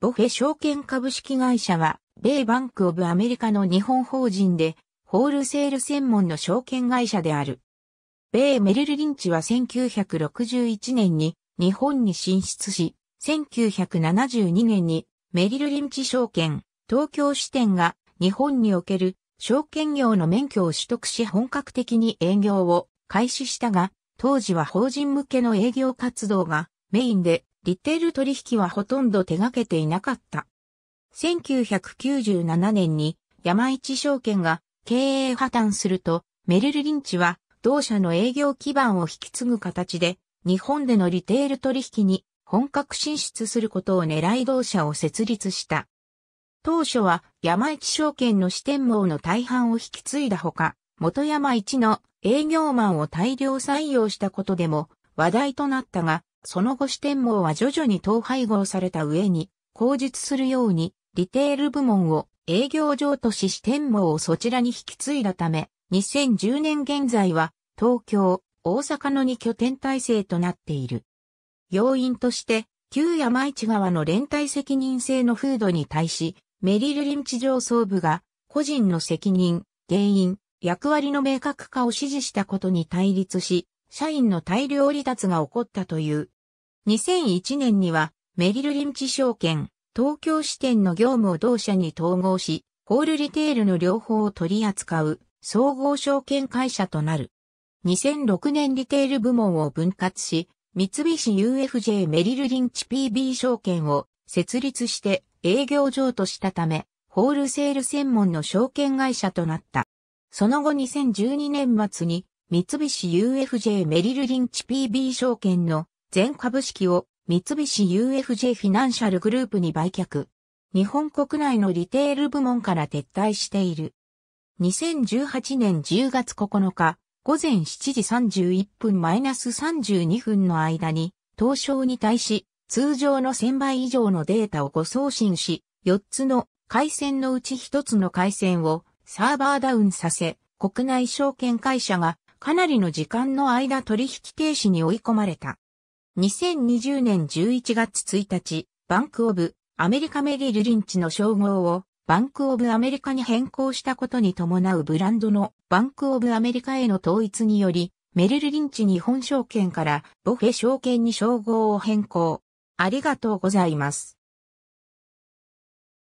ボフェ証券株式会社は、米バンクオブアメリカの日本法人で、ホールセール専門の証券会社である。米メリル・リンチは1961年に日本に進出し、1972年にメリル・リンチ証券東京支店が日本における証券業の免許を取得し本格的に営業を開始したが、当時は法人向けの営業活動がメインでリテール取引はほとんど手掛けていなかった。1997年に山一証券が経営破綻すると、メルルリンチは同社の営業基盤を引き継ぐ形で、日本でのリテール取引に本格進出することを狙い同社を設立した。当初は山一証券の支店網の大半を引き継いだほか、元山一の営業マンを大量採用したことでも話題となったが、その後四天王は徐々に統廃合された上に、口述するように、リテール部門を営業上とし四天王をそちらに引き継いだため、2010年現在は、東京、大阪の2拠点体制となっている。要因として、旧山市側の連帯責任制の風土に対し、メリルリン地上層部が、個人の責任、原因、役割の明確化を指示したことに対立し、社員の大量離脱が起こったという。2001年には、メリル・リンチ証券、東京支店の業務を同社に統合し、ホールリテールの両方を取り扱う、総合証券会社となる。2006年リテール部門を分割し、三菱 UFJ メリル・リンチ PB 証券を設立して営業上としたため、ホールセール専門の証券会社となった。その後2012年末に三菱 UFJ メリルリンチ PB 証券の全株式を三菱 UFJ フィナンシャルグループに売却。日本国内のリテール部門から撤退している。2018年10月9日、午前7時31分マイナス32分の間に、東証に対し、通常の1000倍以上のデータを誤送信し、4つの回線のうち1つの回線をサーバーダウンさせ、国内証券会社がかなりの時間の間取引停止に追い込まれた。2020年11月1日、バンクオブアメリカメリル・リンチの称号をバンクオブアメリカに変更したことに伴うブランドのバンクオブアメリカへの統一により、メリル・リンチ日本証券からボフェ証券に称号を変更。ありがとうございます。